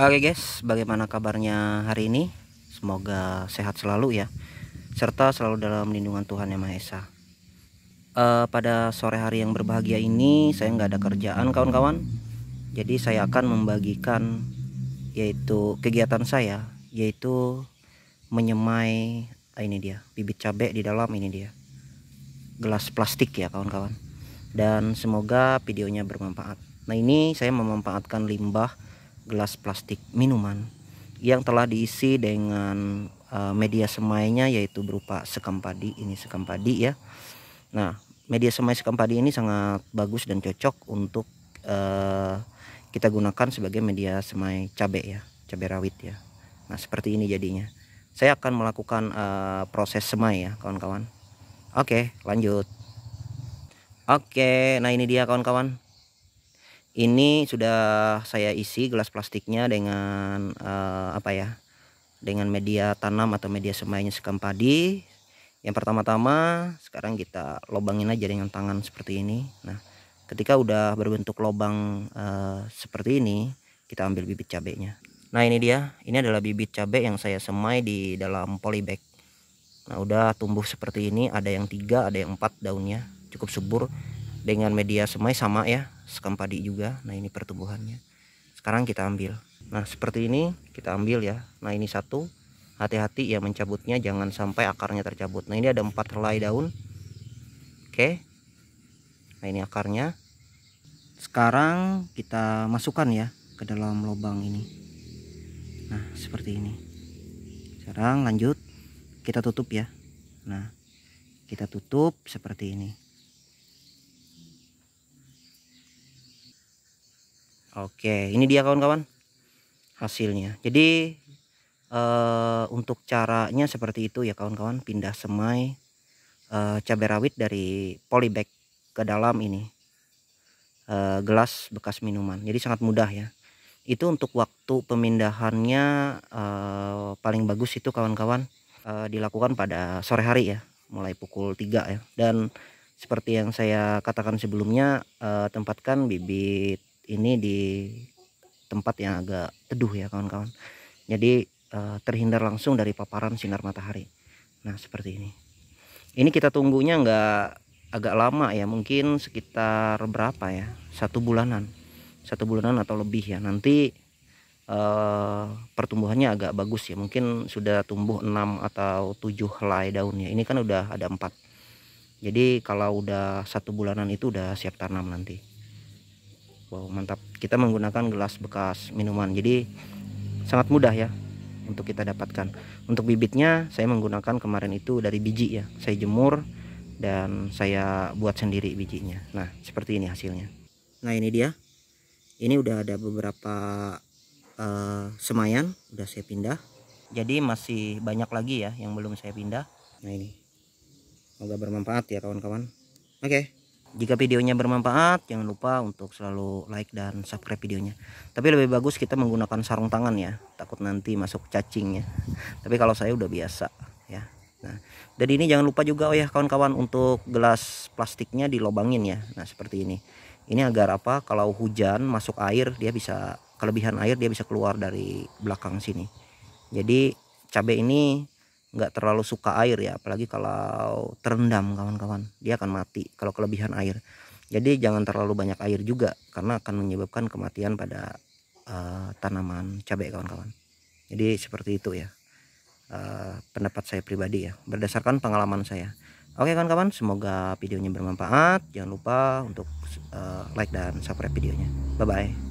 Oke okay guys, bagaimana kabarnya hari ini? Semoga sehat selalu ya, serta selalu dalam lindungan Tuhan Yang Maha Esa. Uh, pada sore hari yang berbahagia ini, saya nggak ada kerjaan kawan-kawan, jadi saya akan membagikan yaitu kegiatan saya, yaitu menyemai ah, ini dia bibit cabai di dalam ini dia gelas plastik ya kawan-kawan. Dan semoga videonya bermanfaat. Nah ini saya memanfaatkan limbah gelas plastik minuman yang telah diisi dengan uh, media semainya yaitu berupa sekam padi ini sekam padi ya nah media semai sekam padi ini sangat bagus dan cocok untuk uh, kita gunakan sebagai media semai cabai ya cabai rawit ya nah seperti ini jadinya saya akan melakukan uh, proses semai ya kawan-kawan oke lanjut oke nah ini dia kawan-kawan ini sudah saya isi gelas plastiknya dengan uh, apa ya dengan media tanam atau media semainya sekam padi yang pertama-tama sekarang kita lobangin aja dengan tangan seperti ini nah ketika udah berbentuk lobang uh, seperti ini kita ambil bibit cabenya nah ini dia ini adalah bibit cabai yang saya semai di dalam polybag nah udah tumbuh seperti ini ada yang tiga ada yang empat daunnya cukup subur dengan media semai sama ya sekam padi juga nah ini pertumbuhannya sekarang kita ambil nah seperti ini kita ambil ya nah ini satu hati-hati ya mencabutnya jangan sampai akarnya tercabut nah ini ada empat helai daun oke nah ini akarnya sekarang kita masukkan ya ke dalam lubang ini nah seperti ini sekarang lanjut kita tutup ya nah kita tutup seperti ini Oke, ini dia kawan-kawan hasilnya. Jadi uh, untuk caranya seperti itu ya kawan-kawan, pindah semai uh, cabai rawit dari polybag ke dalam ini uh, gelas bekas minuman. Jadi sangat mudah ya. Itu untuk waktu pemindahannya uh, paling bagus itu kawan-kawan uh, dilakukan pada sore hari ya, mulai pukul 3 ya. Dan seperti yang saya katakan sebelumnya, uh, tempatkan bibit ini di tempat yang agak teduh ya kawan-kawan jadi uh, terhindar langsung dari paparan sinar matahari nah seperti ini ini kita tunggunya nggak agak lama ya mungkin sekitar berapa ya satu bulanan satu bulanan atau lebih ya nanti Uh, pertumbuhannya agak bagus ya mungkin sudah tumbuh 6 atau 7 helai daunnya ini kan udah ada empat jadi kalau udah satu bulanan itu udah siap tanam nanti wow mantap kita menggunakan gelas bekas minuman jadi sangat mudah ya untuk kita dapatkan untuk bibitnya saya menggunakan kemarin itu dari biji ya saya jemur dan saya buat sendiri bijinya nah seperti ini hasilnya nah ini dia ini udah ada beberapa uh, semayan udah saya pindah jadi masih banyak lagi ya yang belum saya pindah nah ini semoga bermanfaat ya kawan-kawan oke okay jika videonya bermanfaat jangan lupa untuk selalu like dan subscribe videonya tapi lebih bagus kita menggunakan sarung tangan ya takut nanti masuk cacing ya tapi kalau saya udah biasa ya nah dan ini jangan lupa juga oh ya kawan-kawan untuk gelas plastiknya dilobangin ya nah seperti ini ini agar apa kalau hujan masuk air dia bisa kelebihan air dia bisa keluar dari belakang sini jadi cabai ini nggak terlalu suka air ya apalagi kalau terendam kawan-kawan dia akan mati kalau kelebihan air jadi jangan terlalu banyak air juga karena akan menyebabkan kematian pada uh, tanaman cabai kawan-kawan jadi seperti itu ya uh, pendapat saya pribadi ya berdasarkan pengalaman saya oke kawan-kawan semoga videonya bermanfaat jangan lupa untuk uh, like dan subscribe videonya bye bye